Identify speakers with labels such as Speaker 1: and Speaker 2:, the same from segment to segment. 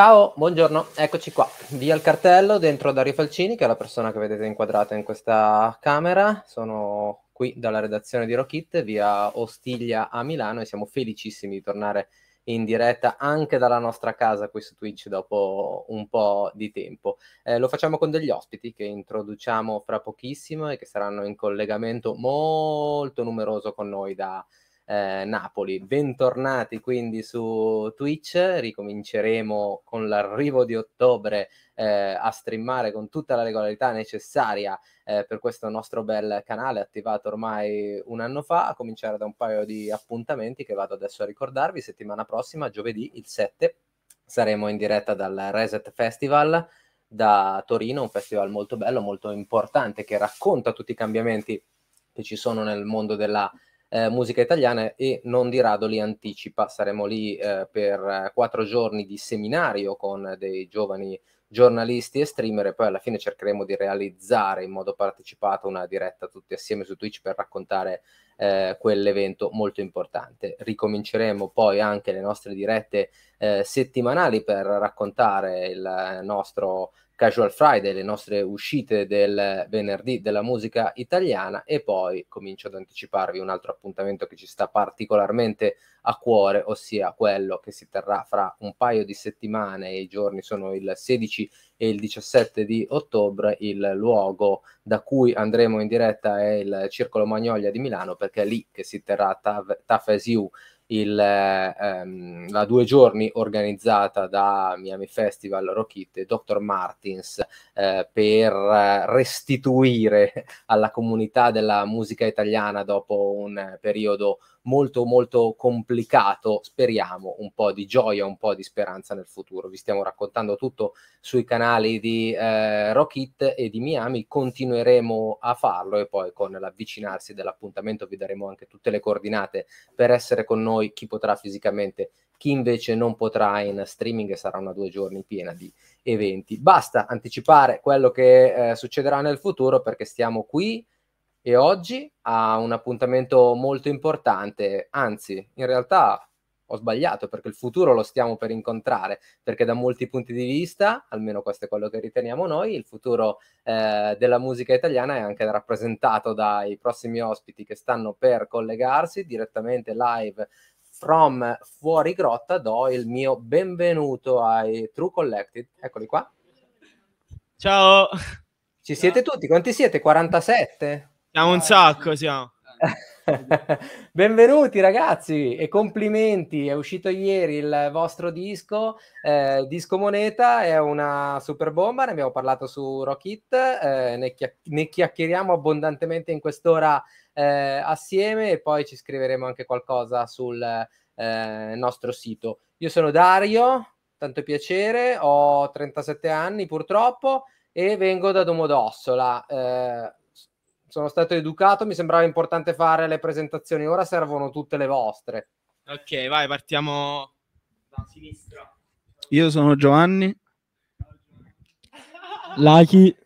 Speaker 1: Ciao, buongiorno, eccoci qua, via il cartello, dentro Dario Falcini, che è la persona che vedete inquadrata in questa camera, sono qui dalla redazione di Rockit, via Ostiglia a Milano e siamo felicissimi di tornare in diretta anche dalla nostra casa qui su Twitch dopo un po' di tempo. Eh, lo facciamo con degli ospiti che introduciamo fra pochissimo e che saranno in collegamento molto numeroso con noi da eh, Napoli. Bentornati quindi su Twitch, ricominceremo con l'arrivo di ottobre eh, a streamare con tutta la regolarità necessaria eh, per questo nostro bel canale attivato ormai un anno fa, a cominciare da un paio di appuntamenti che vado adesso a ricordarvi, settimana prossima, giovedì il 7, saremo in diretta dal Reset Festival da Torino, un festival molto bello, molto importante che racconta tutti i cambiamenti che ci sono nel mondo della eh, musica italiana e non di rado li anticipa. Saremo lì eh, per eh, quattro giorni di seminario con dei giovani giornalisti e streamer e poi alla fine cercheremo di realizzare in modo partecipato una diretta tutti assieme su Twitch per raccontare eh, quell'evento molto importante. Ricominceremo poi anche le nostre dirette eh, settimanali per raccontare il eh, nostro Casual Friday, le nostre uscite del venerdì della musica italiana e poi comincio ad anticiparvi un altro appuntamento che ci sta particolarmente a cuore, ossia quello che si terrà fra un paio di settimane, i giorni sono il 16 e il 17 di ottobre, il luogo da cui andremo in diretta è il Circolo Magnolia di Milano perché è lì che si terrà TAF, TAF il, ehm, la due giorni organizzata da Miami Festival Rockit e Dr. Martins eh, per restituire alla comunità della musica italiana dopo un periodo molto molto complicato, speriamo un po' di gioia, un po' di speranza nel futuro. Vi stiamo raccontando tutto sui canali di eh, Rockit e di Miami, continueremo a farlo e poi con l'avvicinarsi dell'appuntamento vi daremo anche tutte le coordinate per essere con noi chi potrà fisicamente chi invece non potrà in streaming sarà una due giorni piena di eventi. Basta anticipare quello che eh, succederà nel futuro perché stiamo qui e oggi ha un appuntamento molto importante, anzi in realtà ho sbagliato perché il futuro lo stiamo per incontrare, perché da molti punti di vista, almeno questo è quello che riteniamo noi, il futuro eh, della musica italiana è anche rappresentato dai prossimi ospiti che stanno per collegarsi direttamente live from fuori grotta. Do il mio benvenuto ai True Collected, eccoli qua. Ciao. Ci siete tutti? Quanti siete? 47? Siamo un sacco, siamo. Benvenuti ragazzi e complimenti, è uscito ieri il vostro disco, eh, Disco Moneta, è una super bomba, ne abbiamo parlato su Rockit, eh, ne, chia- ne, chiacchieriamo abbondantemente in quest'ora eh, assieme e poi ci scriveremo anche qualcosa sul eh, nostro sito. Io sono Dario, tanto piacere, ho 37 anni purtroppo e vengo da Domodossola eh, sono stato educato, mi sembrava importante fare le presentazioni, ora servono tutte le vostre. Ok, vai, partiamo da sinistra.
Speaker 2: Io sono Giovanni. Lucky.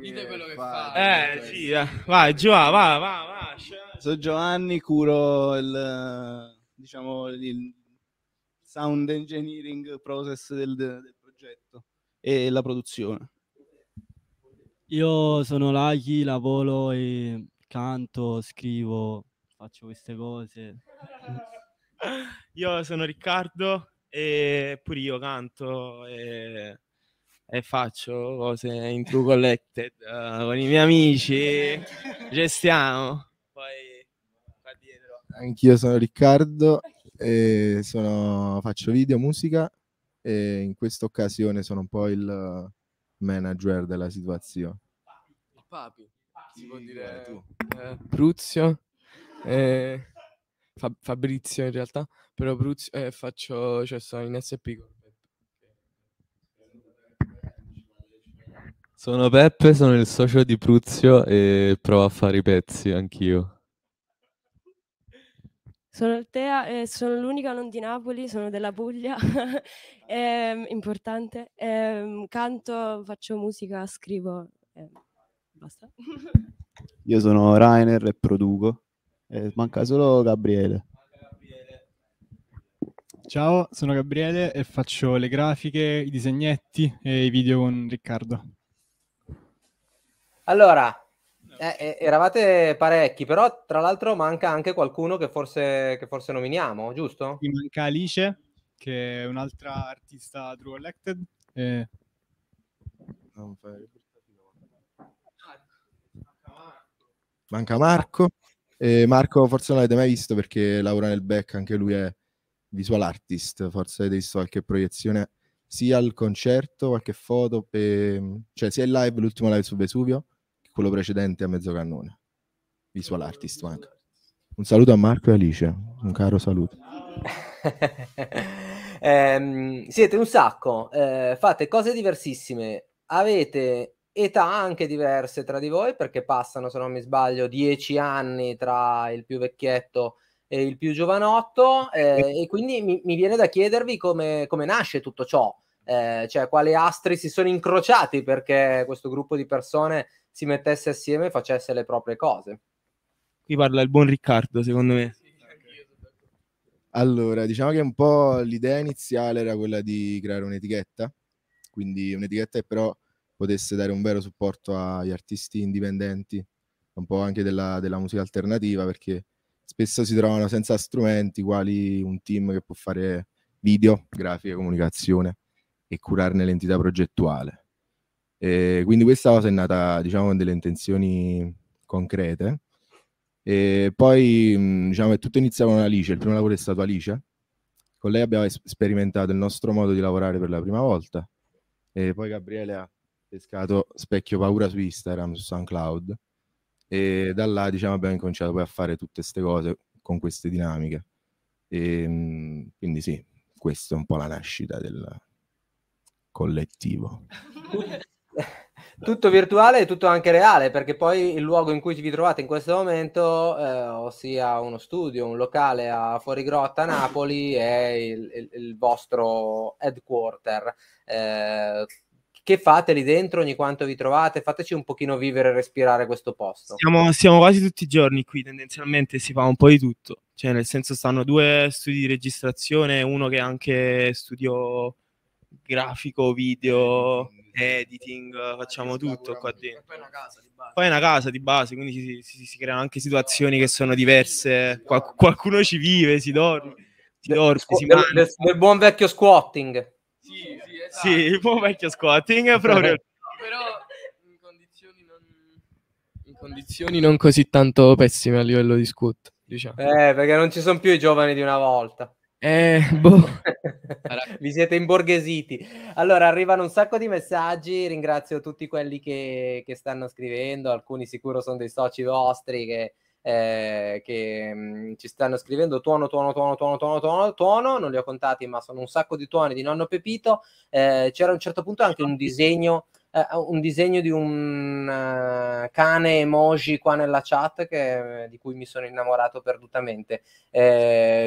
Speaker 2: Dite quello che fa. Eh, eh, sì, eh. vai, Giova, va, va, va. Sono
Speaker 3: Giovanni, curo il, diciamo, il sound engineering process del, del progetto e la produzione.
Speaker 4: Io sono Laki, lavoro e canto, scrivo,
Speaker 2: faccio queste cose. Io sono Riccardo e pure io canto e, e faccio cose in True Collected uh, con i miei amici, gestiamo. Poi
Speaker 5: qua dietro. Anch'io sono Riccardo e sono, faccio video, musica e in questa occasione sono un po' il manager della
Speaker 6: situazione. Il papi, si può dire tu. Eh, Pruzio, eh, Fab- Fabrizio in realtà, però Pruzio, eh, faccio, cioè sono in SP.
Speaker 7: Sono Peppe, sono il socio di Pruzio e provo a fare i pezzi anch'io.
Speaker 8: Sono Altea, eh, sono l'unica non di Napoli, sono della Puglia, eh, importante. Eh, canto, faccio musica, scrivo, ehm, basta.
Speaker 3: Io sono Rainer e produco, manca solo Gabriele. Ciao, sono Gabriele e faccio le grafiche, i disegnetti e i video con Riccardo.
Speaker 1: Allora, eh, eh, eravate parecchi, però tra l'altro manca anche qualcuno che forse, che forse nominiamo, giusto? Mi manca Alice, che è un'altra artista
Speaker 2: True Elected. E... No,
Speaker 5: manca Marco. Eh, Marco forse non l'avete mai visto perché lavora nel back, anche lui è visual artist, forse avete visto qualche proiezione sia al concerto, qualche foto, per... cioè sia il live, l'ultimo live su Vesuvio, quello precedente a mezzo cannone. Visual artist manca. Un saluto a Marco e Alice, un caro saluto.
Speaker 1: eh, siete un sacco, eh, fate cose diversissime, avete età anche diverse tra di voi perché passano, se non mi sbaglio, dieci anni tra il più vecchietto e il più giovanotto eh, e quindi mi, mi, viene da chiedervi come, come nasce tutto ciò, eh, cioè quali astri si sono incrociati perché questo gruppo di persone si mettesse assieme e facesse le proprie cose.
Speaker 2: Qui parla il buon Riccardo, secondo me.
Speaker 5: Allora, diciamo che un po' l'idea iniziale era quella di creare un'etichetta, quindi un'etichetta che però potesse dare un vero supporto agli artisti indipendenti, un po' anche della, della musica alternativa, perché spesso si trovano senza strumenti, quali un team che può fare video, grafica, comunicazione e curarne l'entità progettuale. E quindi questa cosa è nata, diciamo, con delle intenzioni concrete. E poi, mm, diciamo, è tutto iniziato con Alice, il primo lavoro è stato Alice. Con lei abbiamo es- sperimentato il nostro modo di lavorare per la prima volta. E poi Gabriele ha pescato Specchio Paura su Instagram, su SoundCloud. E da là, diciamo, abbiamo incominciato poi a fare tutte queste cose con queste dinamiche. E, mm, quindi sì, questa è un po' la nascita del collettivo.
Speaker 1: tutto virtuale e tutto anche reale, perché poi il luogo in cui vi trovate in questo momento, eh, ossia uno studio, un locale a Fuorigrotta, Napoli, è il, il, il vostro headquarter. Eh, che fate lì dentro ogni quanto vi trovate? Fateci un pochino vivere e respirare questo posto. Siamo,
Speaker 2: siamo, quasi tutti i giorni qui, tendenzialmente si fa un po' di tutto, cioè nel senso stanno due studi di registrazione, uno che è anche studio grafico, video, editing, facciamo tutto qua dentro. Poi è una casa di base. Poi è una casa di base, quindi si, si, si creano anche situazioni che sono diverse. Qual- qualcuno ci vive, si dorme, si dorme, si del, del, del buon vecchio squatting. Sì, sì, esatto. sì, il buon vecchio squatting proprio. Però in condizioni,
Speaker 1: non... in condizioni
Speaker 6: non così tanto pessime a livello di squat, diciamo.
Speaker 1: Eh, perché non ci sono più i giovani di una volta. Eh, boh. Vi siete imborghesiti. Allora, arrivano un sacco di messaggi, ringrazio tutti quelli che, che stanno scrivendo, alcuni sicuro sono dei soci vostri che, eh, che mh, mm, ci stanno scrivendo tuono, tuono, tuono, tuono, tuono, tuono, tuono, non li ho contati ma sono un sacco di tuoni di nonno Pepito. Eh, c'era a un certo punto anche un disegno eh, un disegno di un eh, cane emoji qua nella chat che, eh, di cui mi sono innamorato perdutamente.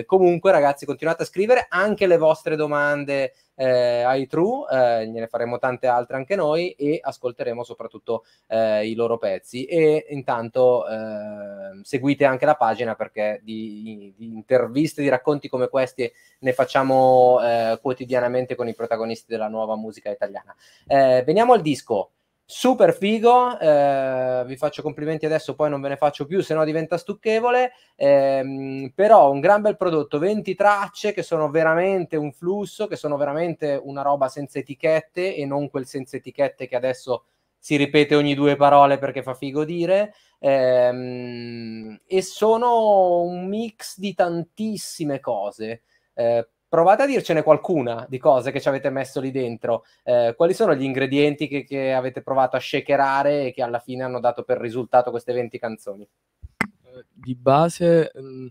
Speaker 1: comunque, ragazzi, continuate a scrivere anche le vostre domande eh, ai True, eh, ne faremo tante altre anche noi e ascolteremo soprattutto eh, i loro pezzi e intanto eh, seguite anche la pagina perché di, di, interviste, di racconti come questi ne facciamo eh, quotidianamente con i protagonisti della nuova musica italiana. Eh, veniamo al disco super figo, eh, vi faccio complimenti adesso, poi non ve ne faccio più, se no diventa stucchevole, ehm, però un gran bel prodotto, 20 tracce che sono veramente un flusso, che sono veramente una roba senza etichette e non quel senza etichette che adesso si ripete ogni due parole perché fa figo dire, ehm, e sono un mix di tantissime cose. Eh, provate a dircene qualcuna di cose che ci avete messo lì dentro. Eh, quali sono gli ingredienti che, che, avete provato a shakerare e che alla fine hanno dato per risultato queste 20 canzoni?
Speaker 6: Eh, di base mh, mm,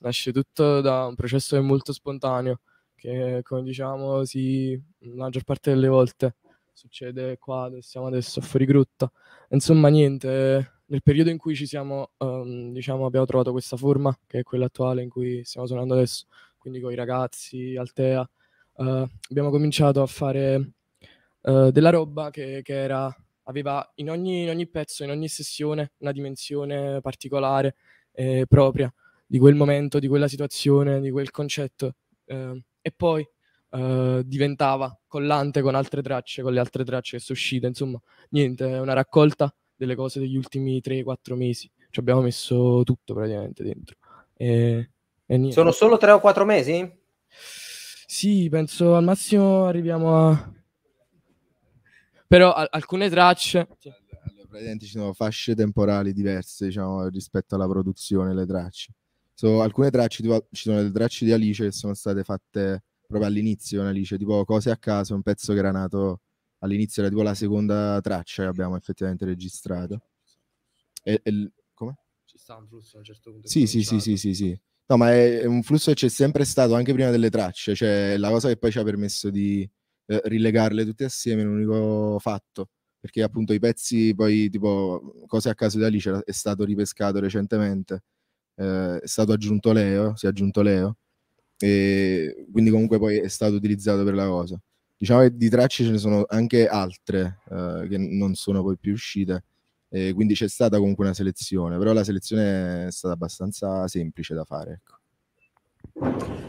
Speaker 6: nasce tutto da un processo che è molto spontaneo, che come diciamo si, la maggior parte delle volte succede qua dove siamo adesso, fuori grutta. Insomma niente, nel periodo in cui ci siamo, um, diciamo, abbiamo trovato questa forma, che è quella attuale in cui stiamo suonando adesso, quindi con i ragazzi, Altea, uh, abbiamo cominciato a fare uh, della roba che, che era, aveva in ogni, in ogni, pezzo, in ogni sessione, una dimensione particolare e eh, propria di quel momento, di quella situazione, di quel concetto. Eh, e poi eh, diventava collante con altre tracce, con le altre tracce che sono uscite. Insomma, niente, è una raccolta delle cose degli ultimi 3-4 mesi. Ci abbiamo messo tutto praticamente dentro. E sono solo
Speaker 1: tre o quattro mesi? Sì, penso
Speaker 6: al massimo arriviamo a...
Speaker 1: Però a- alcune tracce... Sì. Allora,
Speaker 5: praticamente ci sono fasce temporali diverse diciamo, rispetto alla produzione, le tracce. So, alcune tracce, tipo, ci sono le tracce di Alice che sono state fatte proprio all'inizio, Alice, tipo cose a caso, un pezzo che era nato all'inizio, era tipo la seconda traccia che abbiamo effettivamente registrato. E, e, come? Ci sta un flusso a un certo punto. Sì, sì, sì, sì, sì, sì. No, ma è, un flusso che c'è sempre stato anche prima delle tracce, cioè la cosa che poi ci ha permesso di eh, rilegarle tutte assieme in un unico fatto, perché appunto i pezzi poi, tipo, cose a caso di Alice è stato ripescato recentemente, eh, è stato aggiunto Leo, si è aggiunto Leo, e quindi comunque poi è stato utilizzato per la cosa. Diciamo che di tracce ce ne sono anche altre eh, che non sono poi più uscite, eh, quindi c'è stata comunque una selezione, però la selezione è stata abbastanza semplice da fare. Ecco.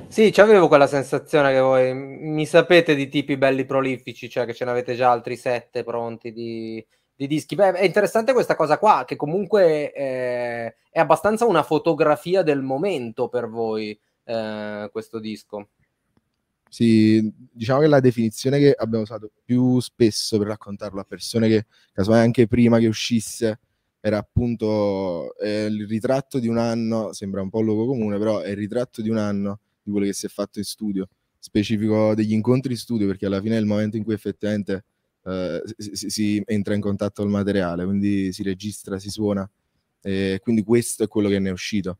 Speaker 1: Sì, cioè, avevo quella sensazione che voi mi sapete di tipi belli prolifici, cioè che ce ne avete già altri sette pronti di, di dischi. Beh, è interessante questa cosa qua, che comunque eh, è abbastanza una fotografia del momento per voi, eh, questo disco
Speaker 5: sì, diciamo che la definizione che abbiamo usato più spesso per raccontarlo a persone che casomai anche prima che uscisse era appunto eh, il ritratto di un anno, sembra un po' luogo comune, però è il ritratto di un anno di quello che si è fatto in studio, specifico degli incontri in studio, perché alla fine è il momento in cui effettivamente eh, si, si, entra in contatto col materiale, quindi si registra, si suona, e quindi questo è quello che ne è uscito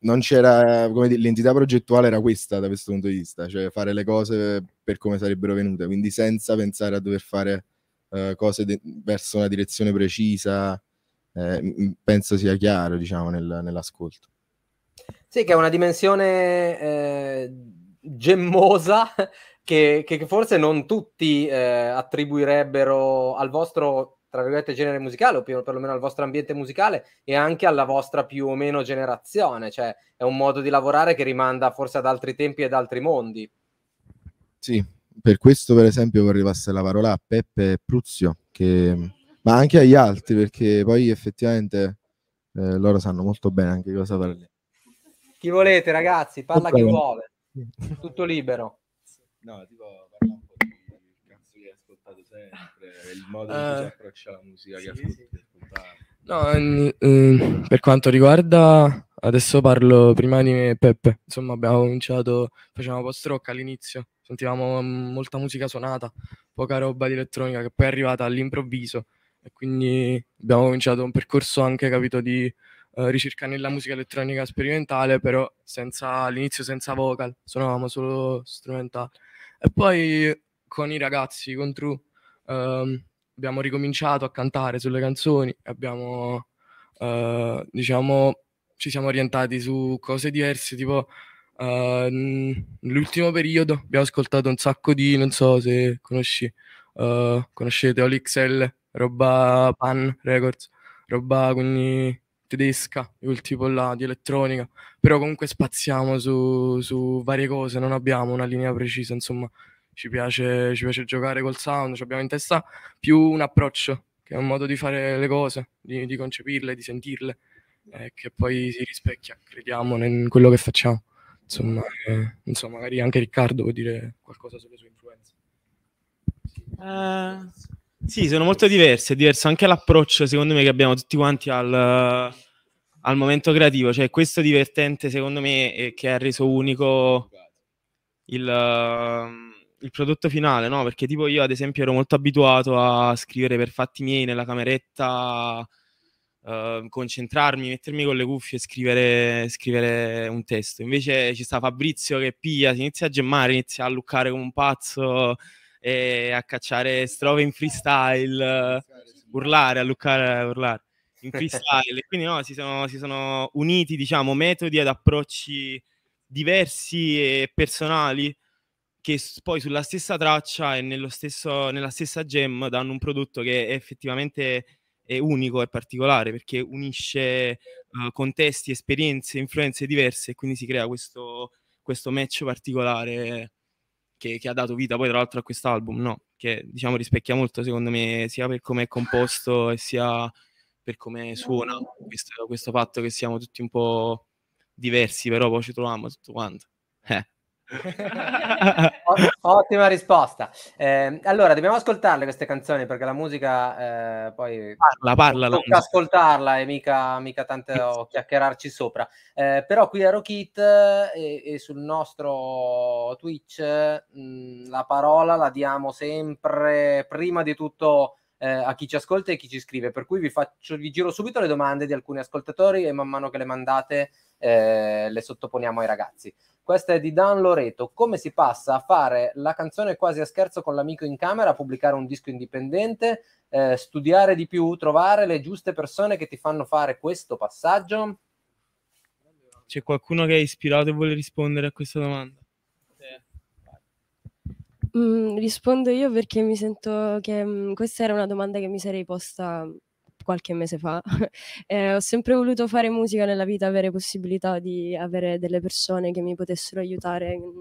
Speaker 5: non c'era, come dire, l'entità progettuale era questa da questo punto di vista, cioè fare le cose per come sarebbero venute, quindi senza pensare a dover fare uh, cose de- verso una direzione precisa, eh, penso sia chiaro, diciamo, nel, nell'ascolto.
Speaker 1: Sì, che è una dimensione eh, gemmosa che, che, forse non tutti eh, attribuirebbero al vostro tra virgolette genere musicale o più, perlomeno al vostro ambiente musicale e anche alla vostra più o meno generazione, cioè è un modo di lavorare che rimanda forse ad altri tempi e ad altri mondi. Sì,
Speaker 5: per questo per esempio vorrei passare la parola a Peppe Pruzio, che... ma anche agli altri perché poi effettivamente eh, loro sanno molto bene anche cosa parli.
Speaker 1: Chi volete ragazzi, parla chi vuole, tutto libero. No,
Speaker 5: tipo ascoltato sempre, il modo in cui uh, si eh, approccia la musica
Speaker 6: sì, che ascolti. Sì. No, in, in, eh, per quanto riguarda, adesso parlo prima di me e Peppe, insomma abbiamo cominciato, facevamo post rock all'inizio, sentivamo molta musica suonata, poca roba di elettronica che poi è arrivata all'improvviso e quindi abbiamo cominciato un percorso anche, capito, di uh, ricerca nella musica elettronica sperimentale, però senza, all'inizio senza vocal, suonavamo solo strumentale. E poi con i ragazzi, con True, ehm, abbiamo ricominciato a cantare sulle canzoni, abbiamo, eh, diciamo, ci siamo orientati su cose diverse, tipo eh, periodo abbiamo ascoltato un sacco di, non so se conosci, eh, conoscete Olixel, roba Pan Records, roba quindi tedesca, quel tipo là di elettronica, però comunque spaziamo su, su varie cose, non abbiamo una linea precisa, insomma ci piace, ci piace giocare col sound, abbiamo in testa più un approccio, che è un modo di fare le cose, di, di concepirle, di sentirle, eh, che poi si rispecchia, crediamo, in quello che facciamo. Insomma, eh, insomma, magari anche Riccardo può dire qualcosa sulle sue influenze.
Speaker 2: Uh... Sì, sono molto diverse, è diverso anche l'approccio secondo me che abbiamo tutti quanti al, al momento creativo, cioè questo divertente secondo me che ha reso unico il il prodotto finale, no? Perché tipo io ad esempio ero molto abituato a scrivere per fatti miei nella cameretta, eh, concentrarmi, mettermi con le cuffie e scrivere, scrivere, un testo. Invece ci sta Fabrizio che pia, si inizia a gemmare, inizia a luccare come un pazzo e a cacciare strofe in freestyle, urlare, a luccare, a urlare in freestyle. Quindi no, si sono, si sono uniti, diciamo, metodi ed approcci diversi e personali che poi sulla stessa traccia e stesso, nella stessa gem danno un prodotto che è effettivamente è unico e particolare perché unisce uh, contesti, esperienze, influenze diverse e quindi si crea questo, questo match particolare che, che, ha dato vita poi tra l'altro a quest'album, no? che diciamo rispecchia molto secondo me sia per come è composto e sia per come suona questo, questo fatto che siamo tutti un po' diversi però poi ci troviamo tutto quanto. Eh.
Speaker 1: Ottima risposta. Eh, allora, dobbiamo ascoltarle queste canzoni perché la musica eh, poi parla, parla. Tocca ascoltarla e mica, mica tanto chiacchierarci sopra. Eh, però qui a Rockit eh, e, e, sul nostro Twitch mh, mm, la parola la diamo sempre prima di tutto eh, a chi ci ascolta e chi ci scrive. Per cui vi, faccio, vi giro subito le domande di alcuni ascoltatori e man mano che le mandate eh, le sottoponiamo ai ragazzi. Questa è di Dan Loreto. Come si passa a fare la canzone quasi a scherzo con l'amico in camera, pubblicare un disco indipendente, eh, studiare di più, trovare le giuste persone che ti fanno fare questo passaggio?
Speaker 2: C'è qualcuno che è ispirato e vuole rispondere a questa domanda?
Speaker 8: Mm, rispondo io perché mi sento che mm, questa era una domanda che mi sarei posta qualche mese fa. eh, ho sempre voluto fare musica nella vita, avere possibilità di avere delle persone che mi potessero aiutare mm,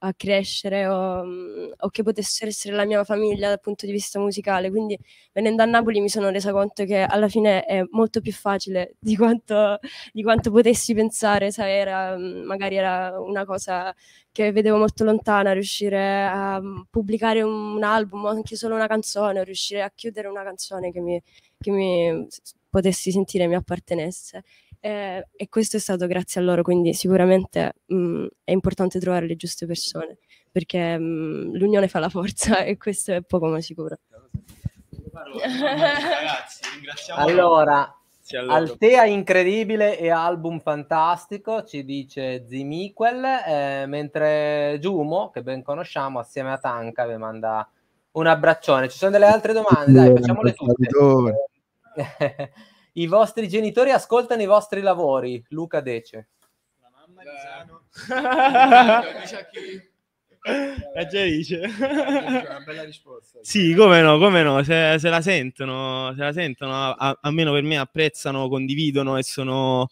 Speaker 8: a crescere o, mm, o, che potessero essere la mia famiglia dal punto di vista musicale. Quindi venendo a Napoli mi sono resa conto che alla fine è molto più facile di quanto, di quanto potessi pensare, sai, era, mm, magari era una cosa che vedevo molto lontana, riuscire a mm, pubblicare un, album o anche solo una canzone, o riuscire a chiudere una canzone che mi, che mi potessi sentire mi appartenesse eh, e questo è stato grazie a loro, quindi sicuramente mh, mm, è importante trovare le giuste persone, perché mh, mm, l'unione fa la forza e questo è poco ma sicuro. Ragazzi, Allora, Altea
Speaker 1: incredibile e album fantastico, ci dice Zimiquel, eh, mentre Giumo, che ben conosciamo, assieme a Tanka, vi manda un abbraccione. Ci sono delle altre domande, dai, facciamole
Speaker 5: tutte.
Speaker 1: I vostri genitori ascoltano i vostri lavori. Luca Dece. La mamma
Speaker 4: di Sano. La
Speaker 1: eh, già dice.
Speaker 2: Una bella risposta. Sì, come no, come no, se, se la sentono, se la sentono a, almeno per me apprezzano, condividono e sono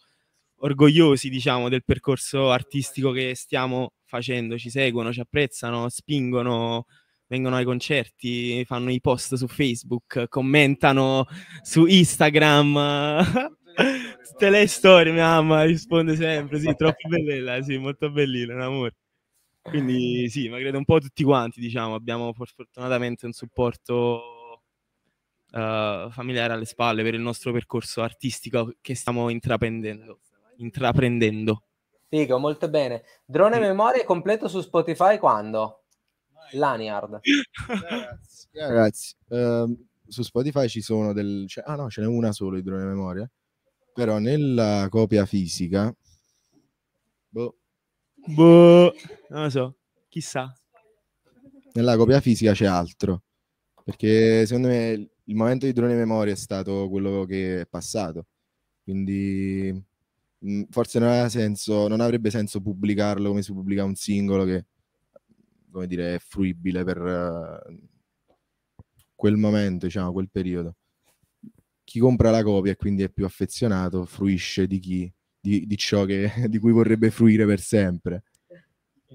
Speaker 2: orgogliosi, diciamo, del percorso artistico che stiamo facendo, ci seguono, ci apprezzano, spingono vengono ai concerti, fanno i post su Facebook, commentano su Instagram. Tutte le storie, mia mamma risponde sempre, sì, troppo bellella, sì, molto bellina, un amore. Quindi sì, ma credo un po' tutti quanti, diciamo, abbiamo fortunatamente un supporto uh, familiare alle spalle per il nostro percorso artistico che stiamo intraprendendo. intraprendendo.
Speaker 1: Figo, molto bene. Drone sì. memoria completo su Spotify quando? Laniard. Ragazzi, eh. ragazzi
Speaker 5: uh, su Spotify ci sono del... Cioè, ah no, ce n'è una sola idrone memoria. Però nella copia fisica...
Speaker 2: Boh. Boh, non lo so, chissà.
Speaker 5: Nella copia fisica c'è altro. Perché secondo me il momento di drone memoria è stato quello che è passato. Quindi forse non, senso, non avrebbe senso pubblicarlo come si pubblica un singolo che come dire, fruibile per eh, quel momento, diciamo, quel periodo. Chi compra la copia e quindi è più affezionato fruisce di chi, di, di ciò che, di cui vorrebbe fruire per sempre.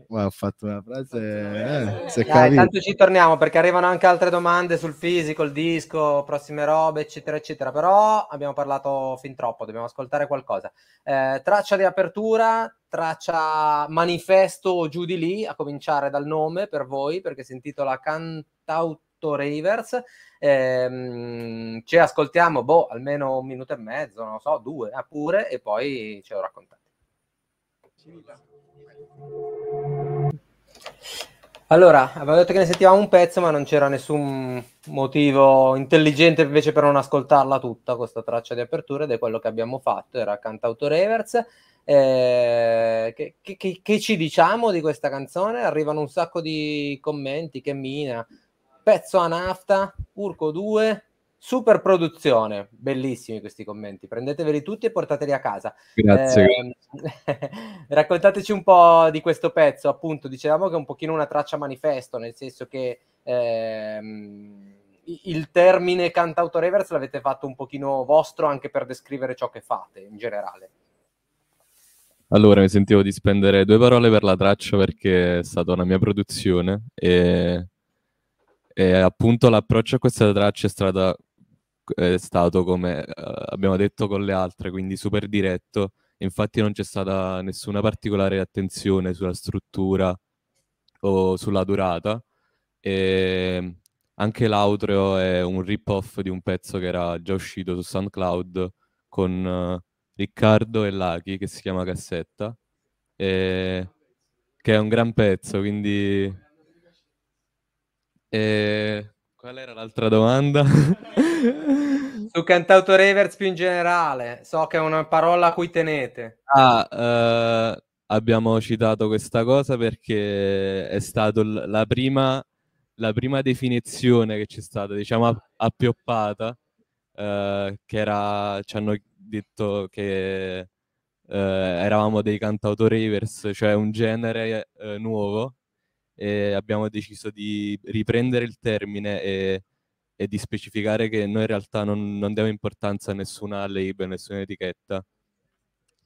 Speaker 5: Wow, ho fatto una
Speaker 1: frase. Eh, Dai, tanto ci torniamo perché arrivano anche altre domande sul fisico, il disco, prossime robe, eccetera, eccetera. Però abbiamo parlato fin troppo, dobbiamo ascoltare qualcosa. Eh, traccia di apertura, traccia manifesto giù di lì, a cominciare dal nome per voi perché si intitola Cantauto Ravers. Eh, ci ascoltiamo, boh, almeno un minuto e mezzo, non lo so, due, eh, pure, e poi ce lo raccontate. Sì, allora, avevo detto che ne sentivamo un pezzo, ma non c'era nessun motivo intelligente invece per non ascoltarla tutta questa traccia di apertura ed è quello che abbiamo fatto, era Cantauto Reverse. Eh, che, che, che, ci diciamo di questa canzone? Arrivano un sacco di commenti, che mina, pezzo a nafta, Urco 2, Super produzione, bellissimi questi commenti, prendeteveli tutti e portateli a casa. Grazie. Eh, raccontateci un po' di questo pezzo, appunto, dicevamo che è un pochino una traccia manifesto, nel senso che ehm, il termine cantauto reverse l'avete fatto un pochino vostro anche per descrivere ciò che fate in generale.
Speaker 7: Allora, mi sentivo di spendere due parole per la traccia perché è stata una mia produzione e, e appunto l'approccio a questa traccia è stata è stato come eh, abbiamo detto con le altre, quindi super diretto. Infatti non c'è stata nessuna particolare attenzione sulla struttura o sulla durata. E ehm, anche l'outro è un rip-off di un pezzo che era già uscito su SoundCloud con eh, Riccardo e Lucky, che si chiama Cassetta, e... che è un gran pezzo, quindi... E... Qual era l'altra domanda?
Speaker 1: Su Cantauto Reverts più in generale, so che è una parola a cui tenete.
Speaker 7: Ah, eh, abbiamo citato questa cosa perché è stata la prima, la prima definizione che c'è stata, diciamo, appioppata, eh, che era, ci hanno detto che... Eh, eravamo dei cantautorevers, cioè un genere eh, nuovo, e abbiamo deciso di riprendere il termine e e di specificare che noi in realtà non, non diamo importanza a nessuna label, nessuna etichetta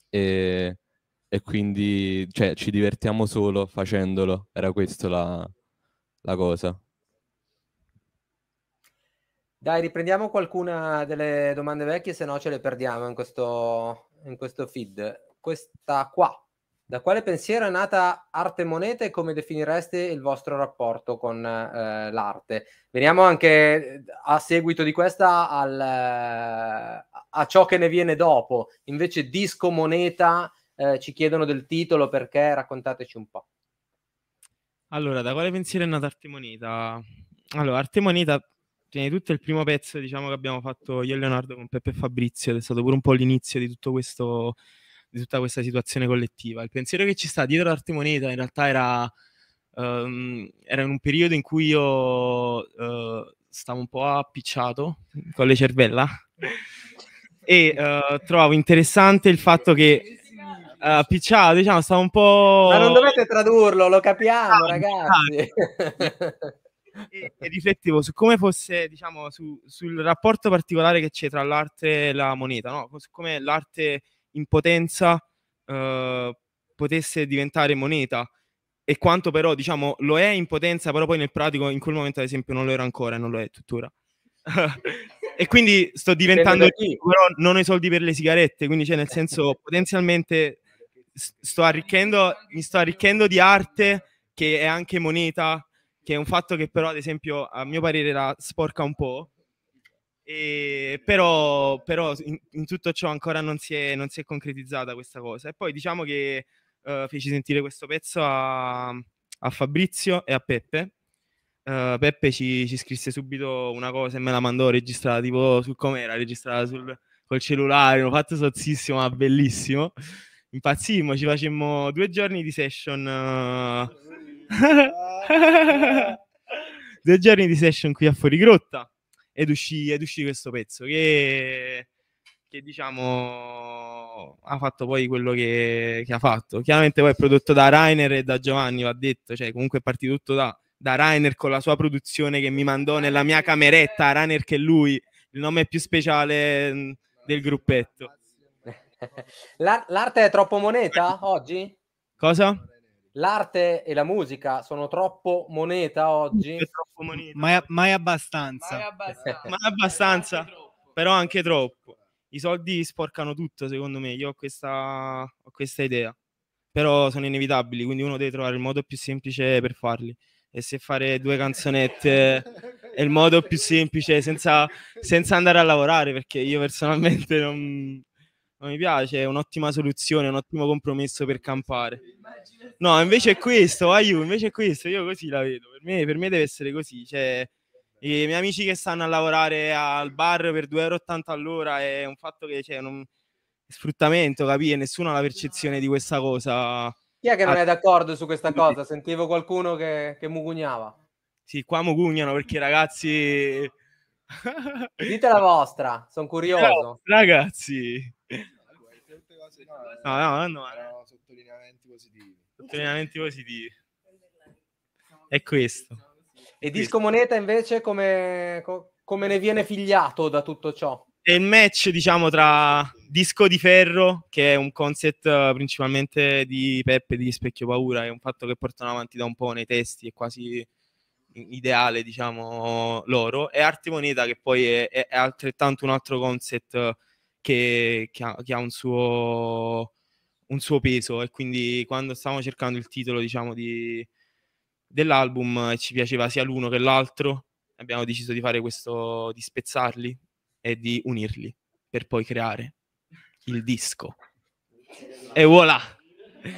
Speaker 7: e, e quindi cioè, ci divertiamo solo facendolo, era questa la, la cosa.
Speaker 1: Dai, riprendiamo qualcuna delle domande vecchie, se no ce le perdiamo in questo, in questo feed. Questa qua. Da quale pensiero è nata arte e moneta e come definireste il vostro rapporto con eh, l'arte? Veniamo anche eh, a seguito di questa al, eh, a ciò che ne viene dopo. Invece disco moneta eh, ci chiedono del titolo perché raccontateci un po'.
Speaker 2: Allora, da quale pensiero è nata arte e moneta? Allora, arte e moneta prima di tutto il primo pezzo diciamo, che abbiamo fatto io e Leonardo con Peppe e Fabrizio ed è stato pure un po' l'inizio di tutto questo di tutta questa situazione collettiva. Il pensiero che ci sta dietro l'arte moneta in realtà era, um, era in un periodo in cui io uh, stavo un po' appicciato con le cervella e uh, trovavo interessante il fatto che eh, appicciato, uh, diciamo, stavo un po'... Ma non
Speaker 1: dovete tradurlo, lo capiamo, ah, ragazzi. e,
Speaker 2: e, riflettevo su come fosse,
Speaker 1: diciamo, su,
Speaker 2: sul rapporto particolare che c'è tra l'arte e la moneta, no? Su come l'arte in potenza eh, potesse diventare moneta e quanto però diciamo lo è in potenza però poi nel pratico in quel momento ad esempio non lo era ancora e non lo è tuttora e quindi sto diventando però non ho i soldi per le sigarette quindi cioè nel eh. senso potenzialmente sto arricchendo mi sto arricchendo di arte che è anche moneta che è un fatto che però ad esempio a mio parere la sporca un po' E però, però in, in, tutto ciò ancora non si, è, non si, è, concretizzata questa cosa. E poi diciamo che uh, feci sentire questo pezzo a, a Fabrizio e a Peppe. Uh, Peppe ci, ci, scrisse subito una cosa e me la mandò registrata tipo su com'era, registrata sul, col cellulare, l'ho fatto sozzissimo, ma bellissimo. Impazzimmo, ci facemmo due giorni di session. Uh... due giorni di session qui a Fuorigrotta. Grotta ed uscì, ed uscì questo pezzo che, che diciamo ha fatto poi quello che, che, ha fatto. Chiaramente poi è prodotto da Rainer e da Giovanni, va detto, cioè comunque è partito tutto da, da Rainer con la sua produzione che mi mandò nella mia cameretta, Rainer che è lui, il nome più speciale mm, del gruppetto.
Speaker 1: L'arte è troppo moneta oggi? Cosa? l'arte e la musica sono troppo moneta oggi. Troppo moneta.
Speaker 3: Mai, mai, abbastanza. Mai abbastanza. mai
Speaker 1: abbastanza. Anche però anche
Speaker 2: troppo. I soldi sporcano tutto, secondo me. Io ho questa, ho questa idea. Però sono inevitabili, quindi uno deve trovare il modo più semplice per farli. E se fare due canzonette è il modo più semplice senza, senza andare a lavorare, perché io personalmente non, non mi piace, è un'ottima soluzione, un ottimo compromesso per campare. No, invece è questo, aiuto, invece è questo, io così la vedo. Per me, per me deve essere così. Cioè, i miei amici che stanno a lavorare al bar per 2,80 euro
Speaker 1: all'ora è un fatto che cioè, un
Speaker 2: sfruttamento, E nessuno ha la percezione di questa cosa.
Speaker 1: Chi è che non è ah, d'accordo su questa cosa? Sentivo qualcuno che, che mugugnava.
Speaker 2: Sì, qua mugugnano perché ragazzi...
Speaker 1: Dite la vostra, sono curioso. No,
Speaker 2: ragazzi, Ah, no, no, no, no. Erano
Speaker 1: sottolineamenti positivi. Sottolineamenti
Speaker 2: positivi. È questo. E Disco Moneta
Speaker 1: invece come, come ne viene figliato da tutto ciò?
Speaker 2: È il match, diciamo, tra Disco di Ferro, che è un concept eh, principalmente di Peppe di Specchio Paura, è un fatto che portano avanti da un po' nei testi, è quasi ideale, diciamo, loro, e Arte Moneta, che poi è, è altrettanto un altro concept che, che, ha, che ha un, suo, un suo peso e quindi quando stavamo cercando il titolo diciamo di, dell'album e eh, ci piaceva sia l'uno che l'altro abbiamo deciso di fare questo di spezzarli e di unirli per poi creare il disco e voilà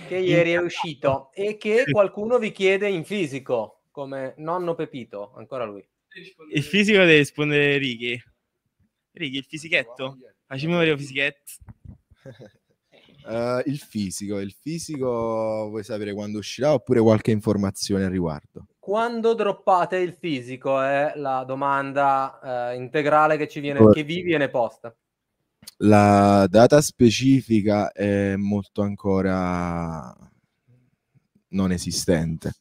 Speaker 1: che ieri è uscito e che qualcuno vi chiede in fisico come nonno Pepito ancora lui
Speaker 2: il fisico deve rispondere Righi Righi il fisichetto Facciamo vedere fisichetto. Uh, eh, il fisico, il
Speaker 1: fisico vuoi sapere quando uscirà oppure
Speaker 5: qualche informazione al riguardo?
Speaker 1: Quando droppate il fisico è la domanda uh, integrale che, ci viene, ecco. che vi viene posta.
Speaker 5: La data specifica è molto ancora non esistente,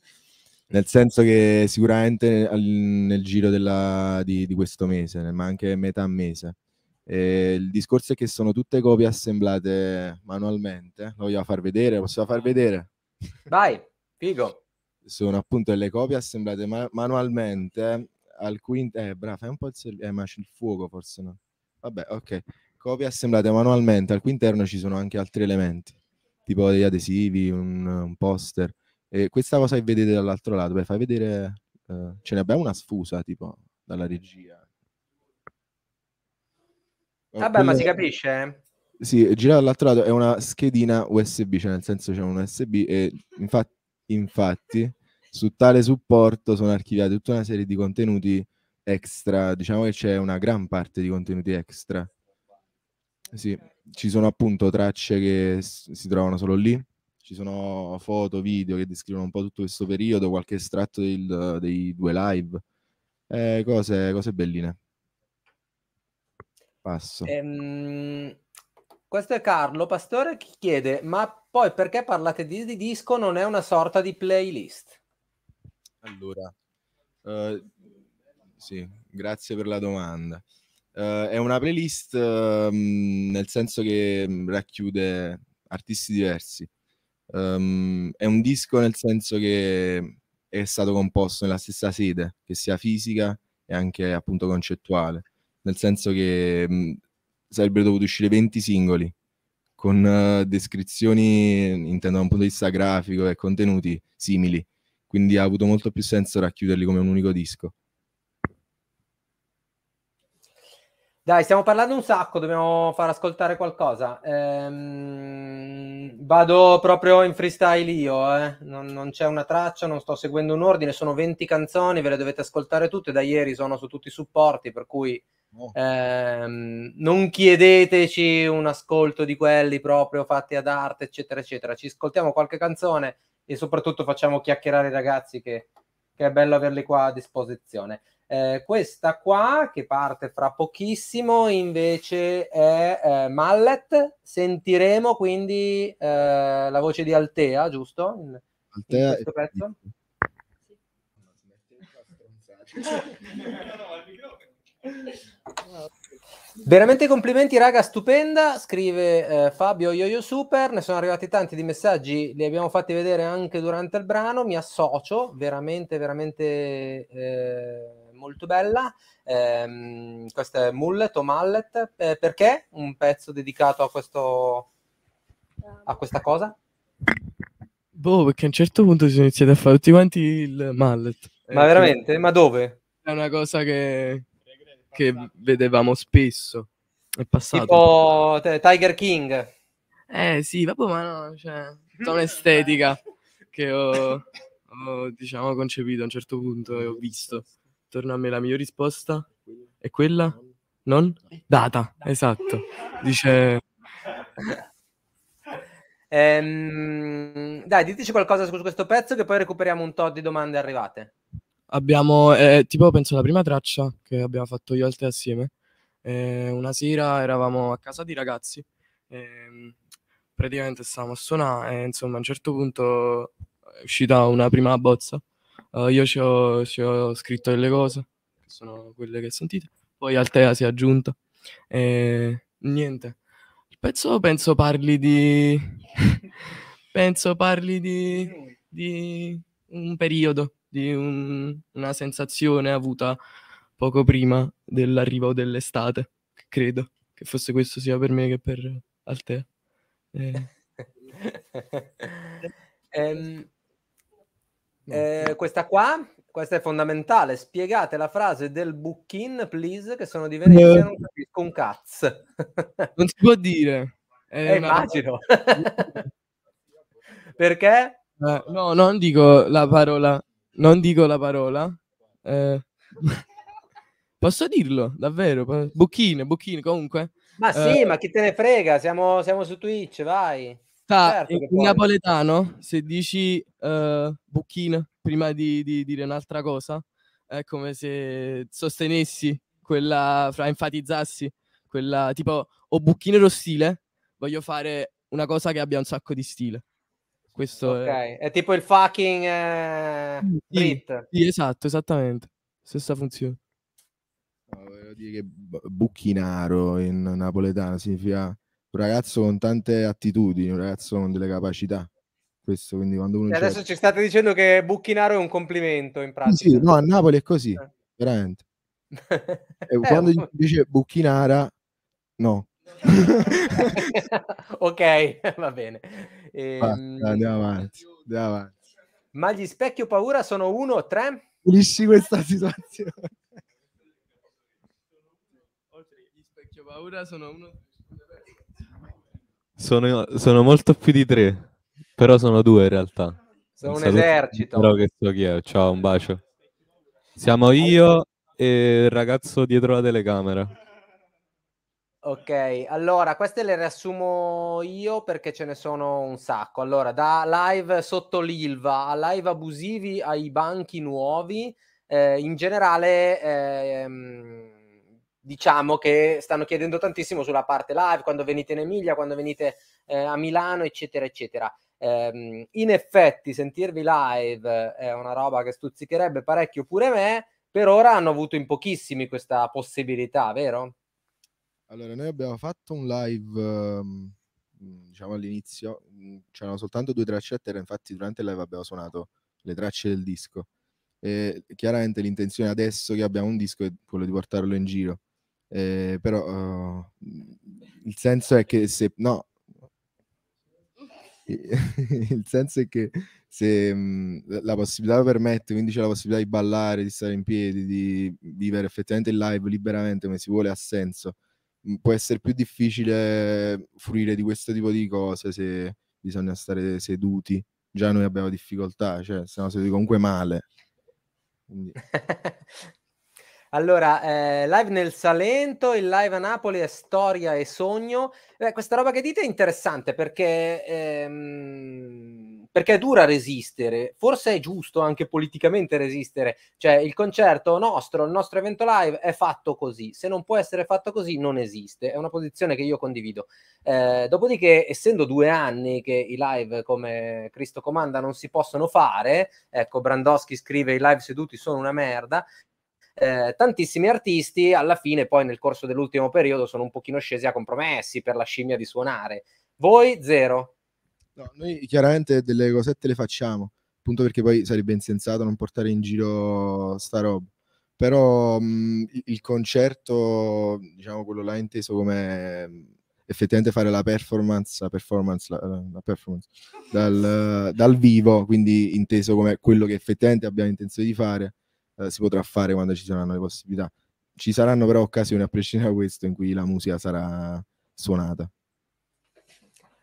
Speaker 5: nel senso che sicuramente nel, nel giro della, di, di questo mese, ma anche metà mese eh, il discorso è che sono tutte copie assemblate manualmente. Lo voglio far vedere, posso far vedere?
Speaker 1: Vai, figo.
Speaker 5: sono appunto le copie assemblate ma- manualmente al quinto... Eh, bravo, fai un po' il servizio. Eh, ma c'è il fuoco, forse no. Vabbè, ok. Copie assemblate manualmente, al cui interno ci sono anche altri elementi, tipo degli adesivi, un, un poster. E questa cosa che vedete dall'altro lato, beh, fai vedere... Eh, ce ne abbiamo una sfusa, tipo, dalla regia. Eh, Vabbè, quello... ma si capisce? Eh? Sì, girata dall'altro lato è una schedina USB, cioè nel senso c'è un USB e infatti, infatti su tale supporto sono archiviati tutta una serie di contenuti extra, diciamo che c'è una gran parte di contenuti extra. Sì, ci sono appunto tracce che si trovano solo lì, ci sono foto, video che descrivono un po' tutto questo periodo, qualche estratto del, dei due live, eh, cose, cose belline. Passo.
Speaker 1: Ehm, questo è Carlo Pastore che chiede, ma poi perché parlate di, di disco non è una sorta di playlist?
Speaker 5: Allora, uh, sì, grazie per la domanda. Uh, è una playlist uh, nel senso che mm, racchiude artisti diversi. Um, è un disco nel senso che è stato composto nella stessa sede, che sia fisica e anche appunto concettuale nel senso che mh, sarebbero dovuti uscire 20 singoli con uh, descrizioni, intendo da un punto di vista grafico e contenuti simili, quindi ha avuto molto più senso racchiuderli come un unico disco.
Speaker 1: Dai, stiamo parlando un sacco, dobbiamo far ascoltare qualcosa. Ehm, vado proprio in freestyle io, eh. non, non, c'è una traccia, non sto seguendo un ordine, sono 20 canzoni, ve le dovete ascoltare tutte, da ieri sono su tutti i supporti, per cui oh. ehm, non chiedeteci un ascolto di quelli proprio fatti ad arte, eccetera, eccetera. Ci ascoltiamo qualche canzone e soprattutto facciamo chiacchierare i ragazzi che, che è bello averli qua a disposizione. Eh, questa qua, che parte fra pochissimo, invece è eh, Mallet. Sentiremo quindi eh, la voce di Altea, giusto? In,
Speaker 4: Altea in questo
Speaker 1: pezzo. Veramente complimenti, raga, stupenda, scrive eh, Fabio Yoyo Super, ne sono arrivati tanti di messaggi, li abbiamo fatti vedere anche durante il brano, mi associo, veramente, veramente... Eh molto bella, ehm, questa è Mullet o Mallet, eh, perché un pezzo dedicato a, questo, a questa cosa?
Speaker 6: Boh, perché a un certo punto si sono iniziati a fare tutti quanti il mallet.
Speaker 1: Ma eh, veramente?
Speaker 6: Ma dove? È una cosa che, che vedevamo spesso. È passato.
Speaker 1: Tipo Tiger King. Eh sì, vabbè, ma no, cioè, tutta
Speaker 6: un'estetica che ho, ho, diciamo, concepito a un certo punto e ho visto torna a me la migliore risposta è quella? Non? Eh. Data, esatto. Dice...
Speaker 1: Ehm, dai, diteci qualcosa su questo pezzo che poi recuperiamo un tot di domande arrivate.
Speaker 6: Abbiamo, eh, tipo penso la prima traccia che abbiamo fatto io e te assieme. Eh, una sera eravamo a casa di ragazzi, eh, praticamente stavamo a suonare e insomma a un certo punto è uscita una prima bozza Uh, io ci ho, ci ho, scritto delle cose, che sono quelle che sentite. Poi Altea si è aggiunta. E niente. Il pezzo penso parli di... penso parli di, di un periodo, di un, una sensazione avuta poco prima dell'arrivo dell'estate, credo che fosse questo sia per me che per Altea.
Speaker 7: Eh.
Speaker 1: um, Mm. Eh, questa qua, questa è fondamentale. Spiegate la frase del Bucchin, please, che sono di Venezia, eh. non capisco un cazzo. non si può
Speaker 6: dire.
Speaker 1: È eh, immagino. Perché?
Speaker 6: Eh, no, non dico la parola. Non dico la parola. Eh, posso dirlo, davvero? Bucchine, bucchine, comunque. Ma eh. sì, ma
Speaker 1: chi te ne frega? Siamo, siamo su Twitch, vai. Sta, certo in poi...
Speaker 6: napoletano, se dici uh, eh, bucchina prima di, di, dire un'altra cosa, è come se sostenessi quella, fra enfatizzassi, quella tipo o bucchino lo stile, voglio fare una cosa che abbia un sacco di stile.
Speaker 1: Questo okay. è... è... tipo il fucking eh... sì,
Speaker 6: sì, esatto, esattamente. Stessa funzione.
Speaker 1: No, voglio dire che
Speaker 5: bucchinaro in napoletano significa un ragazzo con tante attitudini, un ragazzo con delle capacità. Questo, quindi quando uno cioè, e adesso
Speaker 1: ci state dicendo che Bucchinaro è un complimento in pratica. Sì,
Speaker 5: no, a Napoli è così, eh. veramente. e eh, quando eh, dice Bucchinara, no.
Speaker 1: ok, va bene. Ehm... Ah,
Speaker 5: andiamo avanti, andiamo avanti.
Speaker 1: Ma gli specchio paura sono uno o tre?
Speaker 5: Finisci questa
Speaker 6: situazione.
Speaker 1: Oltre gli specchio paura
Speaker 6: sono uno
Speaker 7: sono, sono molto più di tre, però sono due in realtà. Sono un, un saluto, esercito. Però che so chi è. Ciao, un bacio. Siamo io e il ragazzo dietro la telecamera.
Speaker 1: Ok, allora queste le riassumo io perché ce ne sono un sacco. Allora, da live sotto l'Ilva a live abusivi ai banchi nuovi, eh, in generale... Eh, diciamo che stanno chiedendo tantissimo sulla parte live, quando venite in Emilia, quando venite eh, a Milano, eccetera, eccetera. Eh, in effetti sentirvi live è una roba che stuzzicherebbe parecchio pure me, per ora hanno avuto in pochissimi questa possibilità, vero? Allora, noi
Speaker 5: abbiamo fatto un live, ehm, diciamo all'inizio, mm, c'erano soltanto due traccette, era infatti durante il live abbiamo suonato le tracce del disco. E chiaramente l'intenzione adesso che abbiamo un disco è quello di portarlo in giro eh, però uh, il senso è che se no il senso è che se mh, mm, la possibilità lo permette quindi c'è la possibilità di ballare di stare in piedi di vivere effettivamente il live liberamente come si vuole ha senso mm, può essere più difficile fruire di questo tipo di cose se bisogna stare seduti già noi abbiamo difficoltà cioè stiamo seduti comunque male quindi...
Speaker 1: Allora, eh, live nel Salento, il live a Napoli è storia e sogno. Beh, questa roba che dite è interessante perché, ehm, perché è dura resistere, forse è giusto anche politicamente resistere, cioè il concerto nostro, il nostro evento live è fatto così, se non può essere fatto così non esiste, è una posizione che io condivido. Eh, dopodiché, essendo due anni che i live come Cristo comanda non si possono fare, ecco Brandowski scrive i live seduti sono una merda, eh, tantissimi artisti alla fine poi nel corso dell'ultimo periodo sono un pochino scesi a compromessi per la scimmia di suonare. Voi zero. No, noi
Speaker 5: chiaramente delle cosette le facciamo, appunto perché poi sarebbe insensato non portare in giro sta roba. Però mh, il concerto, diciamo quello là inteso come effettivamente fare la performance, performance, la, la performance dal, dal, vivo, quindi inteso come quello che effettivamente abbiamo intenzione di fare, eh, si potrà fare quando ci saranno le possibilità. Ci saranno però occasioni, a prescindere da questo, in cui la musica sarà suonata.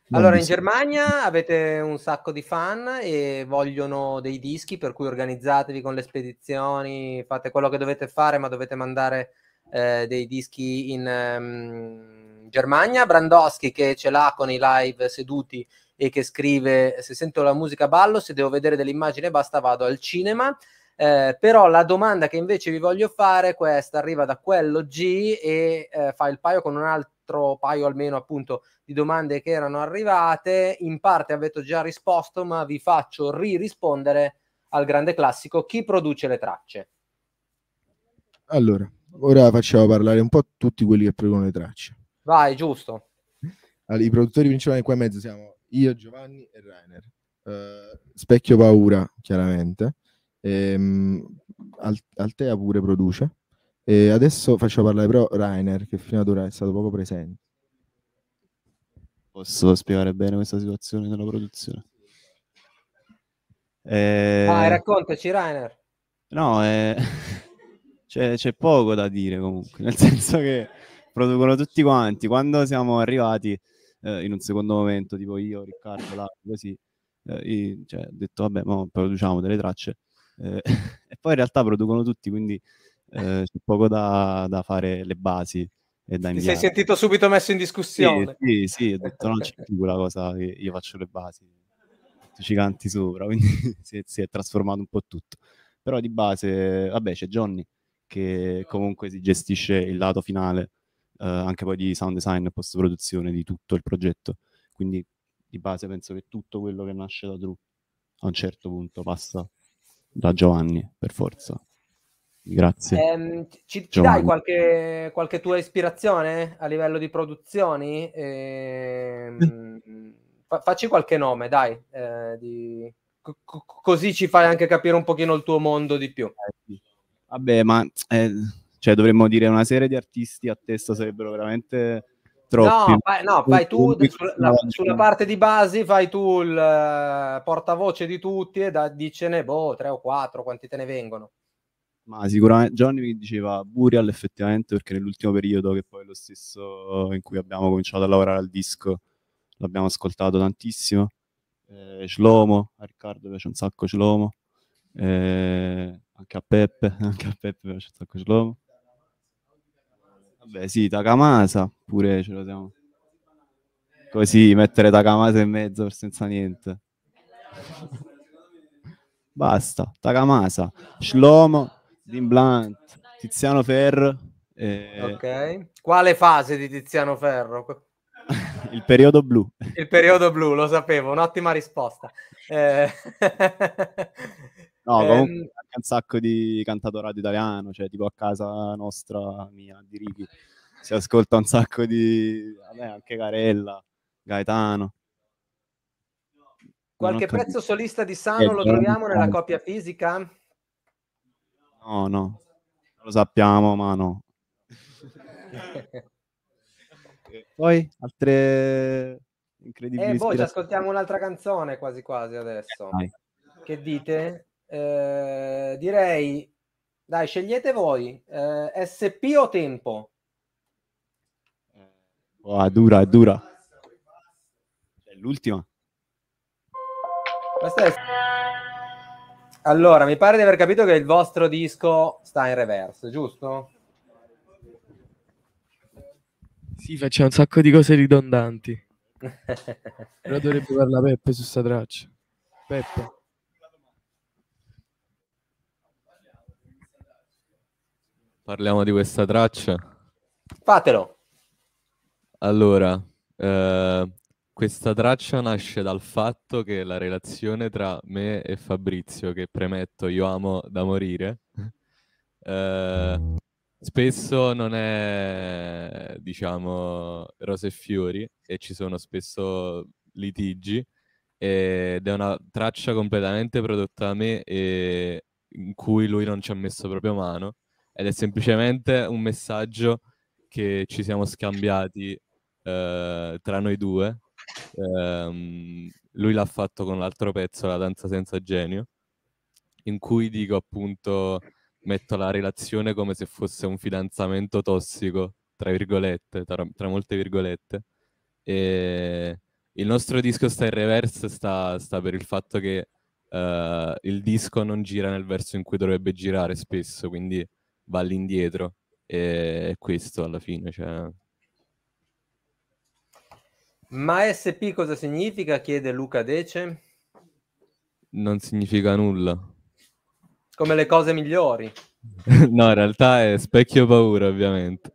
Speaker 5: Non allora, in
Speaker 1: Germania avete un sacco di fan e vogliono dei dischi, per cui organizzatevi con le spedizioni, fate quello che dovete fare, ma dovete mandare eh, dei dischi in um, Germania. Brandowski che ce l'ha con i live seduti e che scrive se sento la musica ballo, se devo vedere dell'immagine basta vado al cinema. Eh, però la domanda che invece vi voglio fare, è questa arriva da quello G e eh, fa il paio con un altro paio almeno appunto di domande che erano arrivate. In parte avete già risposto, ma vi faccio rispondere al grande classico chi produce le tracce.
Speaker 5: Allora, ora facciamo parlare un po' tutti quelli che producono le tracce.
Speaker 1: Vai, giusto.
Speaker 5: Allora, I produttori principali qua in mezzo siamo io,
Speaker 1: Giovanni e
Speaker 5: Rainer. Uh, specchio Paura, chiaramente. Ehm, Altea pure produce. E eh, adesso faccio parlare però Rainer, che fino ad ora è stato poco presente.
Speaker 3: Posso spiegare bene questa situazione della produzione? Eh... Vai,
Speaker 1: raccontaci Rainer.
Speaker 3: No, eh... c'è, c'è poco da dire comunque, nel senso che producono tutti quanti. Quando siamo arrivati eh, in un secondo momento, tipo io, Riccardo, là, così, eh, io, cioè, ho detto vabbè, ma produciamo delle tracce eh, e poi in realtà producono tutti, quindi eh, eh, c'è poco da, da, fare le basi e da inviare. Ti sei
Speaker 1: sentito subito messo in discussione.
Speaker 3: Sì, sì, sì ho detto non c'è più la cosa che io faccio le basi, tu ci canti sopra, quindi si è, si è trasformato un po' tutto. Però di base, vabbè, c'è Johnny che comunque si gestisce il lato finale, eh, anche poi di sound design e post-produzione di tutto il progetto. Quindi di base penso che tutto quello che nasce da Drew a un certo punto passa da Giovanni, per forza.
Speaker 7: Grazie.
Speaker 1: Ehm, ci, ci dai qualche, qualche, tua ispirazione a livello di produzioni? Ehm, fa, facci qualche nome, dai, eh, di... C- così ci fai anche capire un pochino il tuo mondo di più. Eh,
Speaker 3: Vabbè, ma eh, cioè, dovremmo dire una serie di artisti a testa sarebbero veramente troppi. No, vai, no, vai tu sulla, sulla,
Speaker 1: parte di basi, fai tu il eh, portavoce di tutti e da, dicene boh, tre o quattro, quanti te ne vengono.
Speaker 3: Ma sicuramente Johnny mi diceva Burial effettivamente perché nell'ultimo periodo, che poi è lo stesso in cui abbiamo cominciato a lavorare al disco, l'abbiamo ascoltato tantissimo. Eh, Shlomo, a Riccardo piace un sacco Shlomo, eh, anche a Peppe, anche a Peppe piace un sacco Shlomo. Vabbè, sì, Takamasa pure ce lo siamo. Così mettere Takamasa in mezzo senza niente. Basta, Takamasa, Shlomo, Dean Blunt, Tiziano Ferro. E...
Speaker 1: Ok. Quale fase di Tiziano Ferro?
Speaker 3: Il periodo blu.
Speaker 1: Il periodo blu, lo sapevo, un'ottima risposta. Eh... No, comunque ehm
Speaker 3: anche un sacco di cantautorato italiano, cioè tipo a casa nostra, mia, di Righi, si ascolta un sacco di...
Speaker 1: Vabbè, anche Carella,
Speaker 3: Gaetano. Qualche
Speaker 1: prezzo solista di Sano lo troviamo nella coppia fisica?
Speaker 3: No, no, lo sappiamo, ma no. Poi altre eh, boh, incredibili. E eh, poi ci
Speaker 1: ascoltiamo un'altra canzone quasi quasi adesso. Dai. Che dite? Eh, direi, dai, scegliete voi, eh, SP o tempo?
Speaker 3: Oh, dura, è dura.
Speaker 1: È l'ultima. Allora, mi pare di aver capito che il vostro disco sta in reverse, giusto? Sì, facciamo un sacco di cose
Speaker 6: ridondanti.
Speaker 4: Però dovrebbe fare
Speaker 6: la Peppe su sta traccia.
Speaker 4: Peppe.
Speaker 7: Parliamo di questa traccia. Fatelo. Allora, eh, questa traccia nasce dal fatto che la relazione tra me e Fabrizio, che premetto io amo da morire, eh, spesso non è, diciamo, rose e fiori e ci sono spesso litigi ed è una traccia completamente prodotta da me e in cui lui non ci ha messo proprio mano ed è semplicemente un messaggio che ci siamo scambiati eh, tra noi due. Eh, lui l'ha fatto con l'altro pezzo, La danza senza genio, in cui dico appunto metto la relazione come se fosse un fidanzamento tossico, tra virgolette, tra, tra molte virgolette. E il nostro disco sta in reverse, sta, sta per il fatto che uh, il disco non gira nel verso in cui dovrebbe girare spesso, quindi va all'indietro. E è questo alla fine. Cioè...
Speaker 1: Ma SP cosa significa? chiede Luca Dece.
Speaker 7: Non significa nulla.
Speaker 1: Come le cose migliori.
Speaker 7: no, in realtà è specchio paura, ovviamente.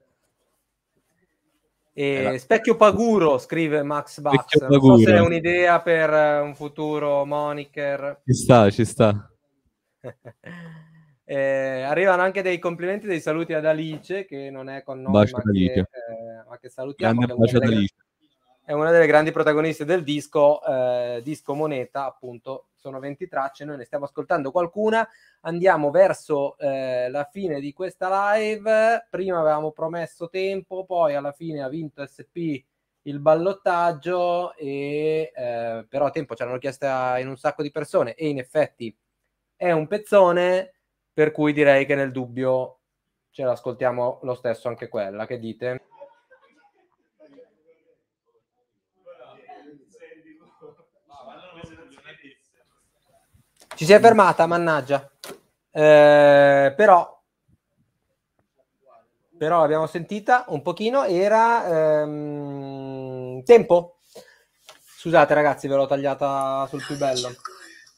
Speaker 1: E specchio paguro, scrive Max Bax. Non so se è un'idea per eh, un futuro moniker.
Speaker 7: Ci sta, ci sta.
Speaker 1: Eh, arrivano anche dei complimenti dei saluti ad Alice, che non è con noi, ma che, eh, ma che salutiamo. che è, una delle, è una delle grandi protagoniste del disco, eh, disco Moneta, appunto, sono 20 tracce, noi ne stiamo ascoltando qualcuna, andiamo verso eh, la fine di questa live, prima avevamo promesso tempo, poi alla fine ha vinto SP il ballottaggio, e, eh, però tempo ce l'hanno chiesta in un sacco di persone e in effetti è un pezzone, per cui direi che nel dubbio ce l'ascoltiamo lo stesso anche quella. Che dite? Ci si è fermata, mannaggia. Eh, però, però l'abbiamo sentita un pochino. Era ehm, tempo. Scusate ragazzi, ve l'ho tagliata sul più bello.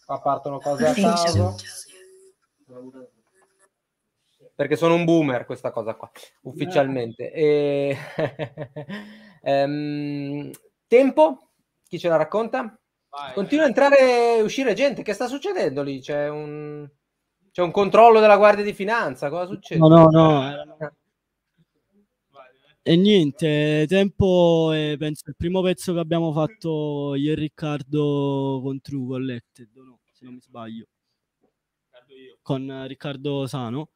Speaker 1: Qua partono
Speaker 4: cose a caso.
Speaker 1: Perché sono un boomer questa cosa qua, ufficialmente. E... um, tempo? Chi ce la racconta? Vai, Continua a entrare e uscire gente. Che sta succedendo lì? C'è un... C'è un controllo della Guardia di Finanza? Cosa succede? No, no, no.
Speaker 4: E niente, tempo è penso il primo pezzo che abbiamo fatto ieri Riccardo con True Collected, no, se non mi sbaglio con eh, Riccardo Sano.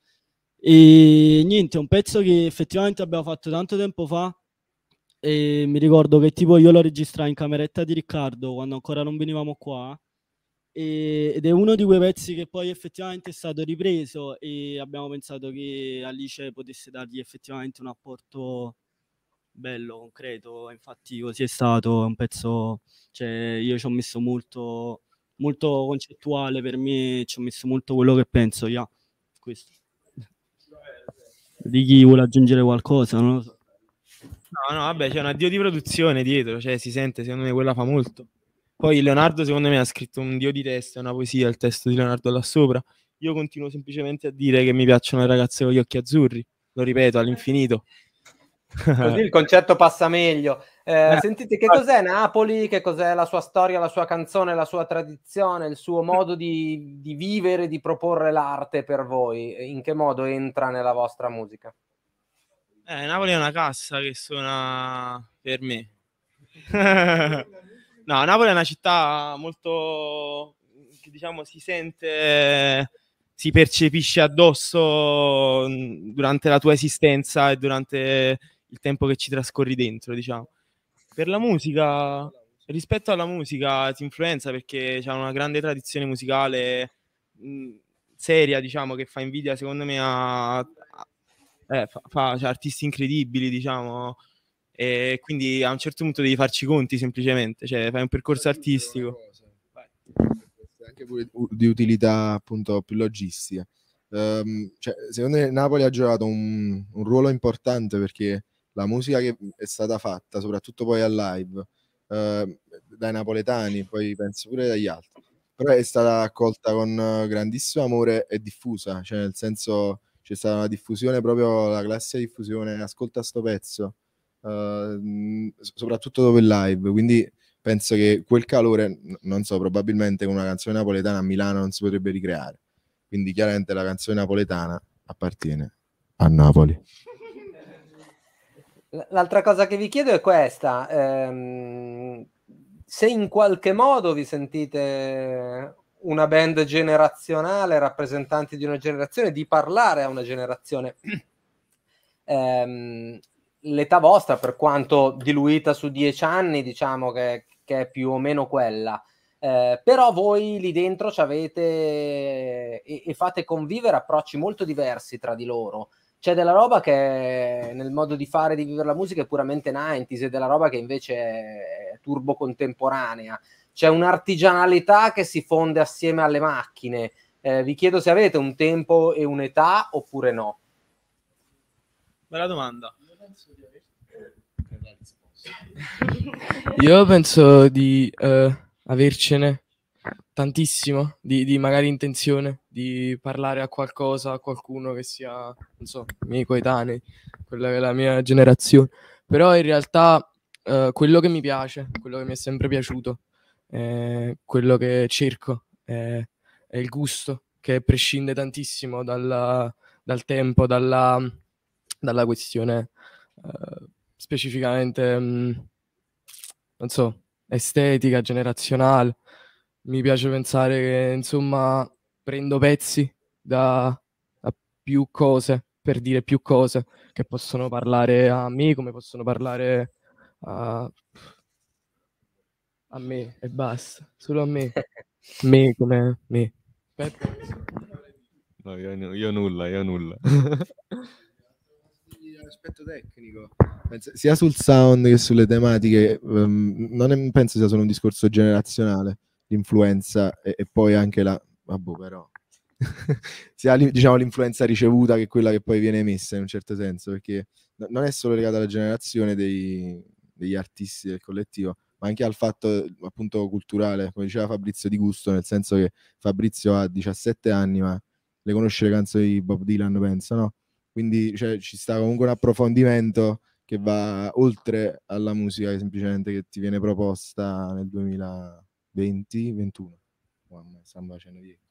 Speaker 4: E niente, un pezzo che effettivamente abbiamo fatto tanto tempo fa. E mi ricordo che tipo io lo registrai in cameretta di Riccardo quando ancora non venivamo qua. E, ed è uno di quei pezzi che poi effettivamente è stato ripreso e abbiamo pensato che Alice potesse dargli effettivamente un apporto bello, concreto. Infatti, così è stato. È un pezzo, cioè, io ci ho messo molto molto concettuale per me, ci ho messo molto quello che penso, yeah. Questo. Di chi vuole aggiungere qualcosa, non lo so. No, no, vabbè, c'è un addio
Speaker 2: di produzione dietro, cioè si sente, secondo me quella fa molto. Poi Leonardo, secondo me, ha scritto un dio di testa, una poesia, il testo di Leonardo là sopra. Io continuo semplicemente a dire che mi piacciono le ragazze con gli occhi azzurri, lo ripeto all'infinito. Così il
Speaker 1: concetto passa meglio. Eh, eh, sentite, che cos'è Napoli? Che cos'è la sua storia, la sua canzone, la sua tradizione, il suo modo di, di vivere, di proporre l'arte per voi? In che modo entra nella vostra musica?
Speaker 2: Eh, Napoli è una cassa che suona per me.
Speaker 1: no,
Speaker 2: Napoli è una città molto che diciamo si sente, si percepisce addosso mm, durante la tua esistenza e durante il tempo che ci trascorri dentro, diciamo. Per la musica, rispetto alla musica ti influenza perché c'è una grande tradizione musicale mh, mm, seria, diciamo, che fa invidia secondo me a, a eh, fa, fa cioè, artisti incredibili, diciamo. E quindi a un certo punto devi farci conti semplicemente, cioè fai un percorso artistico.
Speaker 5: Anche pure di utilità appunto più logistica. Um, cioè, secondo me Napoli ha giocato un, un ruolo importante perché la musica che mhmm, è stata fatta, soprattutto poi al live, eh, dai napoletani, poi penso pure dagli altri, però è stata accolta con grandissimo amore e diffusa, cioè nel senso c'è stata una diffusione, proprio la classica diffusione, ascolta sto pezzo, eh, soprattutto dopo il live, quindi penso che quel calore, non so, probabilmente con una canzone napoletana a Milano non si potrebbe ricreare, quindi chiaramente la canzone napoletana appartiene a Napoli.
Speaker 1: L'altra cosa che vi chiedo è questa, ehm, se in qualche modo vi sentite una band generazionale, rappresentanti di una generazione, di parlare a una generazione. Eh, l'età vostra, per quanto diluita su dieci anni, diciamo che, che è più o meno quella. Eh, però voi lì dentro ci avete e, e, fate convivere approcci molto diversi tra di loro c'è della roba che nel modo di fare, di vivere la musica è puramente 90s e della roba che invece è turbo contemporanea. C'è un'artigianalità che si fonde assieme alle macchine. Eh, vi chiedo se avete un tempo e un'età oppure no.
Speaker 2: Bella domanda.
Speaker 6: Io penso di eh, avercene tantissimo, di, di magari intenzione di parlare a qualcosa, a qualcuno che sia, non so, i miei coetanei, quella che è la mia generazione. Però in realtà eh, quello che mi piace, quello che mi è sempre piaciuto, eh, quello che cerco eh, è il gusto, che prescinde tantissimo dalla, dal tempo, dalla, dalla questione eh, specificamente, mh, mm, non so, estetica, generazionale. Mi piace pensare che, insomma, prendo pezzi da, da più cose per dire più cose che possono parlare a me, come possono parlare a, a me e basta, solo a me. me come me.
Speaker 7: Aspetta. No, io, io nulla, io nulla.
Speaker 5: aspetto tecnico, sia sul sound che sulle tematiche, um, non è, penso sia solo un discorso generazionale, l'influenza e, e poi anche la, vabbè però sia diciamo, l'influenza ricevuta che quella che poi viene emessa in un certo senso perché non è solo legata alla generazione dei, degli artisti del collettivo ma anche al fatto appunto culturale come diceva Fabrizio di Gusto nel senso che Fabrizio ha 17 anni ma le conosce le canzoni di Bob Dylan penso no? quindi cioè, ci sta comunque un approfondimento che va oltre alla musica che semplicemente che ti viene proposta nel 2020-21
Speaker 1: mamma, eh, stanno facendo dietro.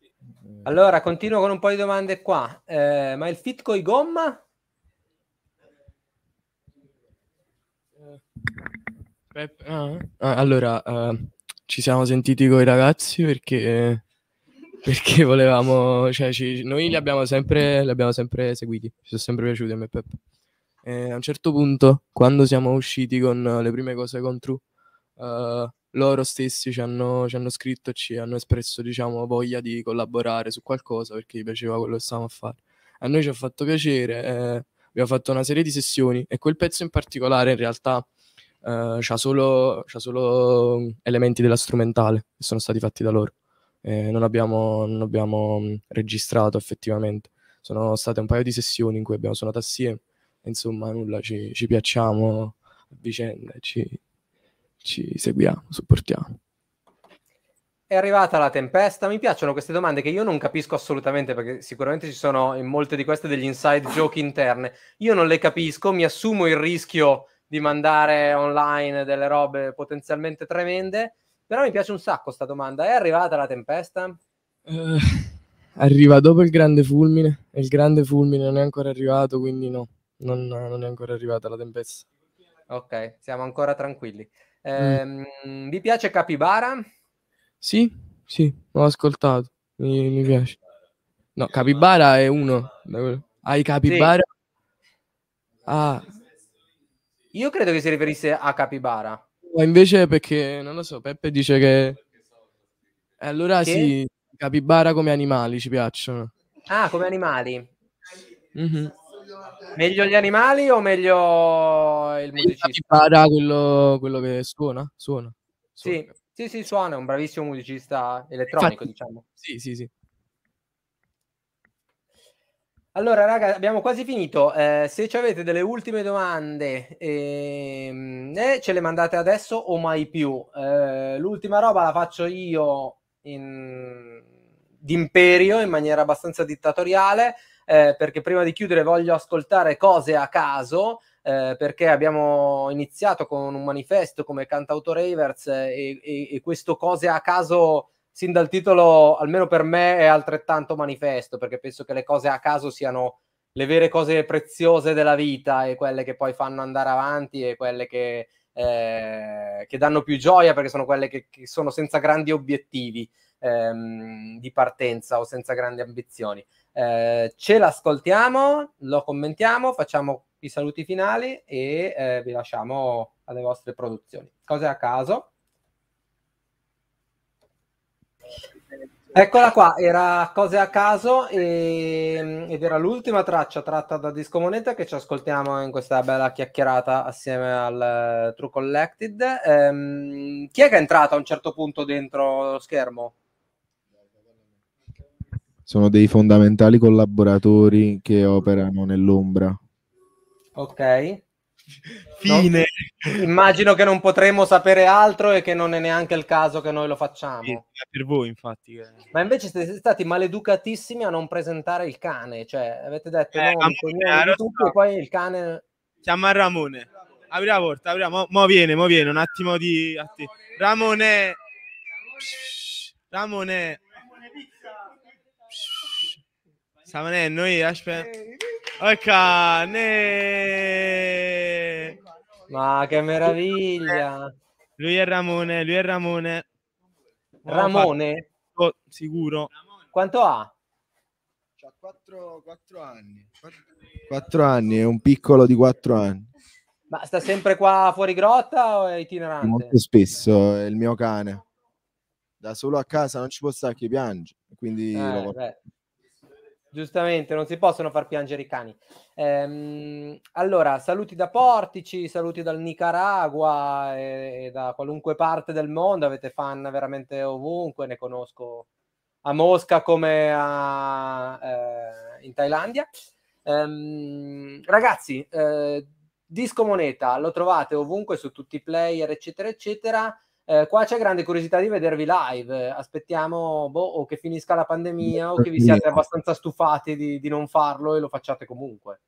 Speaker 4: Eh, allora,
Speaker 1: continuo con un po' di domande qua. Eh, ma il fit coi gomma? Peppe,
Speaker 6: ah, eh? ah, allora, uh, ci siamo sentiti con i ragazzi perché, perché volevamo, cioè, ci, noi li abbiamo, sempre, li abbiamo sempre seguiti, ci sono sempre piaciuti a me Peppe. a un certo punto, quando siamo usciti con le prime cose con True, uh, loro stessi ci hanno, ci hanno scritto e ci hanno espresso diciamo, voglia di collaborare su qualcosa perché gli piaceva quello che stavamo a fare. A noi ci ha fatto piacere, eh, abbiamo fatto una serie di sessioni e quel pezzo in particolare in realtà eh, ha solo, solo, elementi della strumentale che sono stati fatti da loro. Eh, non, abbiamo, non abbiamo mm, registrato effettivamente. Sono state un paio di sessioni in cui abbiamo suonato assieme. Insomma, nulla, ci, ci piacciamo a vicenda, ci, ci seguiamo, supportiamo.
Speaker 1: È arrivata la tempesta, mi piacciono queste domande che io non capisco assolutamente perché sicuramente ci sono in molte di queste degli inside joke interne. Io non le capisco, mi assumo il rischio di mandare online delle robe potenzialmente tremende, però mi piace un sacco questa domanda. È arrivata la tempesta? Uh,
Speaker 6: arriva dopo il grande fulmine e il grande fulmine non è ancora arrivato, quindi no,
Speaker 1: non, non è ancora arrivata la tempesta. Ok, siamo ancora tranquilli. Eh, mm. Ehm, vi piace Capibara?
Speaker 6: Sì, sì, l'ho ascoltato, mi, mi piace. No, Capibara è uno. Hai Capibara? Sì. Ah.
Speaker 1: Io credo che si riferisse a Capibara.
Speaker 6: Ma invece perché, non lo so, Peppe dice che... E eh, allora che? sì, Capibara come animali ci piacciono.
Speaker 1: Ah, come animali. Mm-hmm. Meglio gli animali o meglio il musicista? Impara
Speaker 6: quello, quello che suona, suona,
Speaker 1: suona. Sì, sì, sì, suona, è un bravissimo musicista elettronico, Infatti, diciamo. Sì, sì, sì. Allora, raga, abbiamo quasi finito. Eh, se ci avete delle ultime domande, ehm, eh, ce le mandate adesso o mai più. Eh, l'ultima roba la faccio io in... d'imperio, in maniera abbastanza dittatoriale eh, perché prima di chiudere voglio ascoltare cose a caso. Eh, perché abbiamo iniziato con un manifesto come cantautore Ravers eh, e, e, questo cose a caso sin dal titolo, almeno per me, è altrettanto manifesto, perché penso che le cose a caso siano le vere cose preziose della vita e quelle che poi fanno andare avanti e quelle che, eh, che danno più gioia, perché sono quelle che, che sono senza grandi obiettivi ehm, di partenza o senza grandi ambizioni. Eh, ce l'ascoltiamo, lo commentiamo, facciamo i saluti finali e eh, vi lasciamo alle vostre produzioni. Cose a caso. Eccola qua, era cose a caso e, ed era l'ultima traccia tratta da Disco Moneta che ci ascoltiamo in questa bella chiacchierata assieme al uh, True Collected. Um, chi è che è entrato a un certo punto dentro lo schermo?
Speaker 5: sono dei fondamentali collaboratori che operano nell'ombra.
Speaker 1: Ok. Fine. No? Immagino che non potremo sapere altro e che non è neanche il caso che noi lo facciamo.
Speaker 2: Per voi, infatti. Eh.
Speaker 1: Ma invece siete stati maleducatissimi a non presentare il cane, cioè avete detto eh, no, il tutto, e poi il cane... Chiama Ramone.
Speaker 2: Apri la porta, apri la... Mo, mo viene, mo viene, un attimo di... Ramone! Ramone! Ramone. Samane, noi aspetta. Oh, cane! Ma che meraviglia! Lui è Ramone, lui è Ramone. Ramone?
Speaker 1: Oh, sicuro. Quanto ha? Ha 4,
Speaker 5: 4 anni. 4, 4 anni, è un piccolo di 4 anni.
Speaker 1: Ma sta sempre qua fuori grotta o è itinerante?
Speaker 5: Molto spesso, è il mio cane. Da solo a casa non ci può stare che piange, quindi... Eh,
Speaker 1: Giustamente, non si possono far piangere i cani. Ehm, allora, saluti da Portici, saluti dal Nicaragua e, e, da qualunque parte del mondo, avete fan veramente ovunque, ne conosco a Mosca come a, eh, in Thailandia. Ehm, ragazzi, eh, Disco Moneta lo trovate ovunque su tutti i player, eccetera, eccetera. Eh, qua c'è grande curiosità di vedervi live. Aspettiamo boh, o che finisca la pandemia o che vi siate abbastanza stufati di, di non farlo e lo facciate comunque.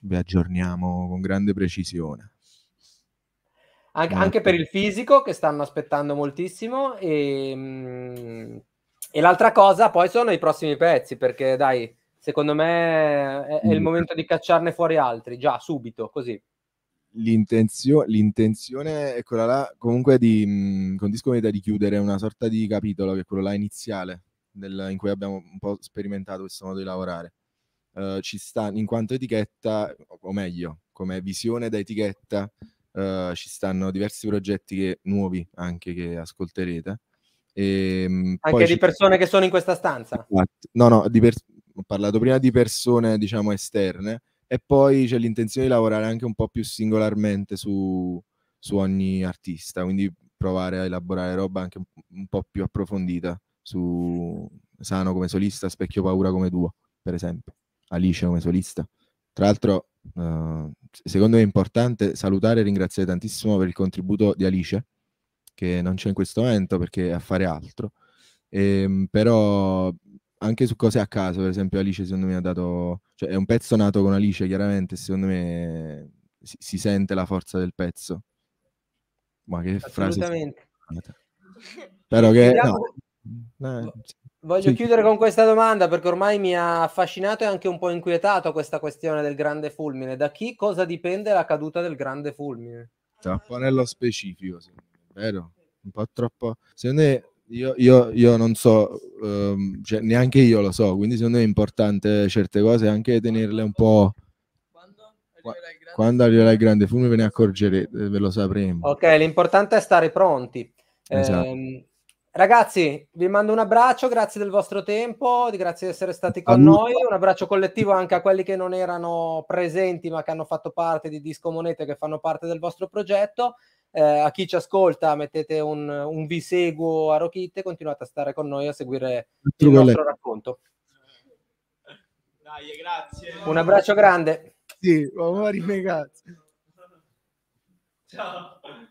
Speaker 5: Vi aggiorniamo con grande precisione.
Speaker 1: An- anche per il fisico che stanno aspettando moltissimo. E, ehm, e, l'altra cosa poi sono i prossimi pezzi perché dai, secondo me è, è il mm. momento di cacciarne fuori altri già subito così
Speaker 5: l'intenzio- l'intenzione è quella là, comunque di, mh, mhmm, con disco meta di chiudere una sorta di capitolo che è quello là iniziale, del, in cui abbiamo un po' sperimentato questo modo di lavorare. Uh, ci sta in quanto etichetta, o meglio, come visione da etichetta, uh, ci stanno diversi progetti che, nuovi anche che ascolterete. E, ehm, anche di
Speaker 1: persone sta... che sono in questa stanza?
Speaker 5: Esatto. No, no, per... ho parlato prima di persone, diciamo, esterne e poi c'è l'intenzione di lavorare anche un po' più singolarmente su, su ogni artista, quindi provare a elaborare roba anche un, un po' più approfondita su Sano come solista, Specchio Paura come duo, per esempio, Alice come solista. Tra l'altro, eh, secondo me è importante salutare e ringraziare tantissimo per il contributo di Alice, che non c'è in questo momento perché è a fare altro, ehm, però anche su cose a caso, per esempio Alice secondo me ha dato, cioè è un pezzo nato con Alice chiaramente, secondo me si, si sente la forza del pezzo. Ma che frase... Però che... No.
Speaker 1: Eh, sì. Voglio sì. chiudere con questa domanda perché ormai mi ha affascinato e anche un po' inquietato questa questione del grande fulmine. Da chi cosa dipende la caduta del grande fulmine?
Speaker 5: Troppo nello specifico, sì. vero? Un po' troppo. Secondo me io, io, io, non so, um, cioè, neanche io lo so, quindi secondo me è importante certe cose anche tenerle un po'... Quando arriverà il grande fumo ve ne accorgerete, ve lo sapremo.
Speaker 1: Ok, l'importante è stare pronti. Esatto. Eh, Ragazzi, vi mando un abbraccio, grazie del vostro tempo, grazie di essere stati con Saluto. noi, un abbraccio collettivo anche a quelli che non erano presenti ma che hanno fatto parte di Disco Monete, che fanno parte del vostro progetto. Eh, a chi ci ascolta mettete un, un vi seguo a Rochit e continuate a stare con noi a seguire il nostro racconto. Dai, grazie. Un abbraccio grande. Sì, amori, ragazzi.
Speaker 2: Ciao.